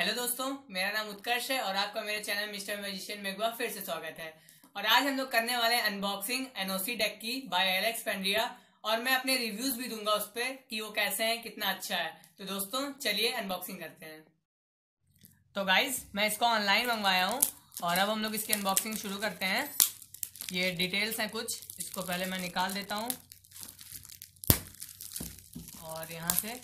hello दोस्तों मेरा नाम उत्कर्ष है और आपका मेरे चैनल मिस्टर मैजिशियन में फिर से स्वागत है और आज हम लोग करने वाले हैं अनबॉक्सिंग एनओसी डेक की बाय एलेक्स पेंड्रिया और मैं अपने रिव्यूज भी दूंगा उस पर कि वो कैसे हैं कितना अच्छा है तो दोस्तों चलिए अनबॉक्सिंग करते हैं तो गाइज मैं इसको ऑनलाइन मंगवाया हूँ और अब हम लोग इसकी अनबॉक्सिंग शुरू करते हैं ये डिटेल्स हैं कुछ इसको पहले मैं निकाल देता हूँ और यहाँ से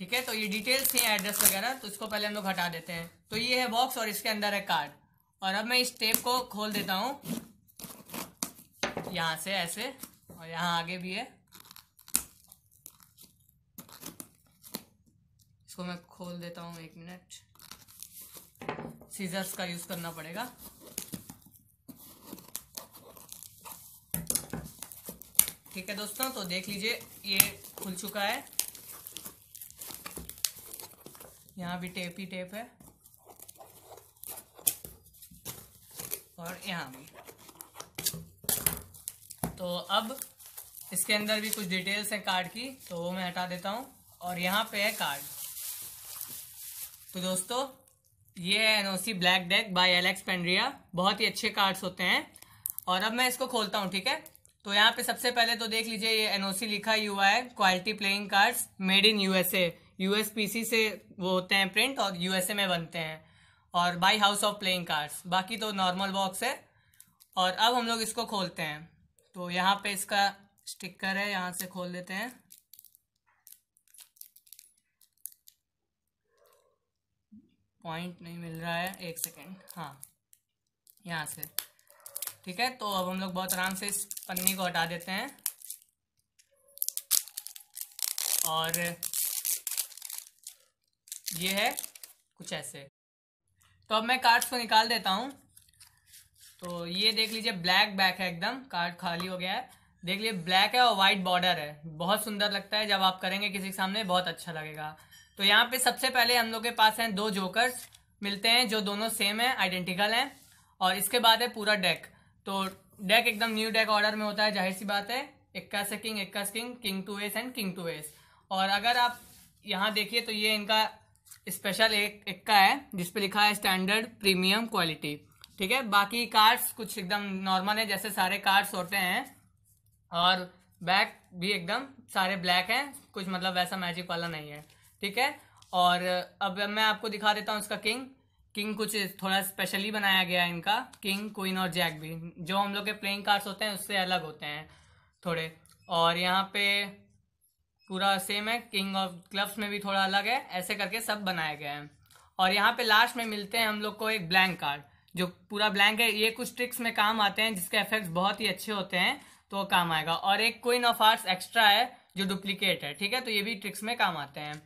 ठीक है तो ये डिटेल्स हैं एड्रेस वगैरह तो इसको पहले हम लोग हटा देते हैं तो ये है बॉक्स और इसके अंदर है कार्ड और अब मैं इस टेप को खोल देता हूँ यहाँ से ऐसे और यहाँ आगे भी है इसको मैं खोल देता हूँ एक मिनट सीजर्स का यूज़ करना पड़ेगा ठीक है दोस्तों तो देख लीजिए ये खुल चुका है यहाँ भी टेप ही टेप है और यहाँ भी तो अब इसके अंदर भी कुछ डिटेल्स हैं कार्ड की तो वो मैं हटा देता हूँ और यहाँ पे है कार्ड तो दोस्तों ये है NOC black deck by Alex Pandrea बहुत ही अच्छे कार्ड्स होते हैं और अब मैं इसको खोलता हूँ ठीक है तो यहाँ पे सबसे पहले तो देख लीजिए ये एनओसी लिखा ही हुआ है quality playing cards made in USA USPC से वो होते हैं प्रिंट और यूएसए में बनते हैं और by house of playing cards बाकी तो नॉर्मल बॉक्स है और अब हम लोग इसको खोलते हैं तो यहाँ पे इसका स्टिकर है यहाँ से खोल देते हैं पॉइंट नहीं मिल रहा है एक सेकेंड हाँ यहाँ से ठीक है तो अब हम लोग बहुत आराम से इस पन्नी को हटा देते हैं और ये है कुछ ऐसे तो अब मैं कार्ड्स को निकाल देता हूँ तो ये देख लीजिए ब्लैक बैक है एकदम कार्ड खाली हो गया है देख लीजिए ब्लैक है और वाइट बॉर्डर है बहुत सुंदर लगता है जब आप करेंगे किसी के सामने बहुत अच्छा लगेगा तो यहाँ पे सबसे पहले हम लोग के पास हैं दो जोकर्स मिलते हैं जो दोनों सेम है आइडेंटिकल हैं और इसके बाद है पूरा डेक तो डेक एकदम न्यू डेक ऑर्डर में होता है जाहिर सी बात है इक्का से किंग इक्का से king king to ace and king to ace और अगर आप यहाँ देखिए तो ये इनका स्पेशल एक इक्का है जिसपे लिखा है स्टैंडर्ड प्रीमियम क्वालिटी ठीक है बाकी कार्ड्स कुछ एकदम नॉर्मल है जैसे सारे कार्ड्स होते हैं और बैक भी एकदम सारे ब्लैक हैं कुछ मतलब वैसा मैजिक वाला नहीं है ठीक है और अब मैं आपको दिखा देता हूँ इसका किंग किंग कुछ थोड़ा स्पेशली बनाया गया है इनका किंग क्वीन और जैक भी जो हम लोग के प्लेइंग कार्ड्स होते हैं उससे अलग होते हैं थोड़े और यहाँ पे पूरा सेम है किंग ऑफ क्लब्स में भी थोड़ा अलग है ऐसे करके सब बनाया गया है और यहाँ पे लास्ट में मिलते हैं हम लोग को एक ब्लैंक कार्ड जो पूरा ब्लैंक है ये कुछ ट्रिक्स में काम आते हैं जिसके इफेक्ट्स बहुत ही अच्छे होते हैं तो काम आएगा और एक क्वीन ऑफ आर्ट्स एक्स्ट्रा है जो डुप्लीकेट है ठीक है तो ये भी ट्रिक्स में काम आते हैं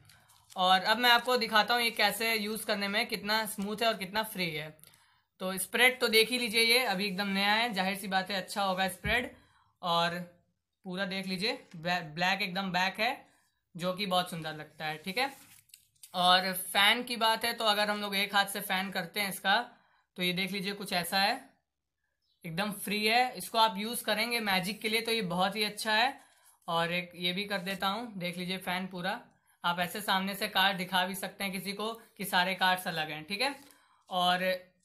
और अब मैं आपको दिखाता हूँ ये कैसे यूज़ करने में कितना स्मूथ है और कितना फ्री है तो स्प्रेड तो देख ही लीजिए ये अभी एकदम नया है जाहिर सी बात है अच्छा होगा स्प्रेड और पूरा देख लीजिए ब्लैक एकदम बैक है जो कि बहुत सुंदर लगता है ठीक है और फैन की बात है तो अगर हम लोग एक हाथ से फैन करते हैं इसका तो ये देख लीजिए कुछ ऐसा है एकदम फ्री है इसको आप यूज़ करेंगे मैजिक के लिए तो ये बहुत ही अच्छा है और एक ये भी कर देता हूँ देख लीजिए फैन पूरा आप ऐसे सामने से कार्ड दिखा भी सकते हैं किसी को कि सारे कार्ड्स अलग हैं ठीक है और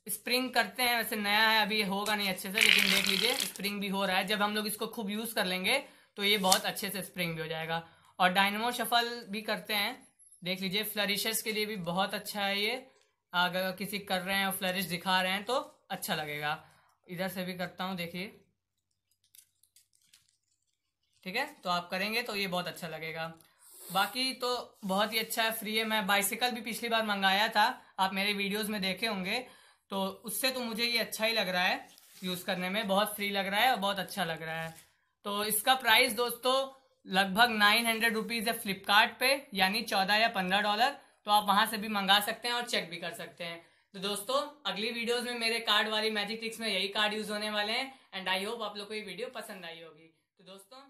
स्प्रिंग करते हैं वैसे नया है अभी होगा नहीं अच्छे से लेकिन देख लीजिए स्प्रिंग भी हो रहा है जब हम लोग इसको खूब यूज़ कर लेंगे तो ये बहुत अच्छे से स्प्रिंग भी हो जाएगा और डायनमो शफल भी करते हैं देख लीजिए फ्लरिशेस के लिए भी बहुत अच्छा है ये अगर किसी कर रहे हैं और फ्लरिश दिखा रहे हैं तो अच्छा लगेगा इधर से भी करता हूँ देखिए ठीक है तो आप करेंगे तो ये बहुत अच्छा लगेगा बाकी तो बहुत ही अच्छा है फ्री है मैं बाइसिकल भी पिछली बार मंगाया था आप मेरे वीडियोस में देखे होंगे तो उससे तो मुझे ये अच्छा ही लग रहा है यूज़ करने में बहुत फ्री लग रहा है और बहुत अच्छा लग रहा है तो इसका प्राइस दोस्तों लगभग नाइन हंड्रेड रुपीज़ है फ्लिपकार्ट पे यानी चौदह या पंद्रह डॉलर तो आप वहां से भी मंगा सकते हैं और चेक भी कर सकते हैं तो दोस्तों अगली वीडियोज में मेरे कार्ड वाली मैजिक ट्रिक्स में यही कार्ड यूज होने वाले हैं एंड आई होप आप लोग को ये वीडियो पसंद आई होगी तो दोस्तों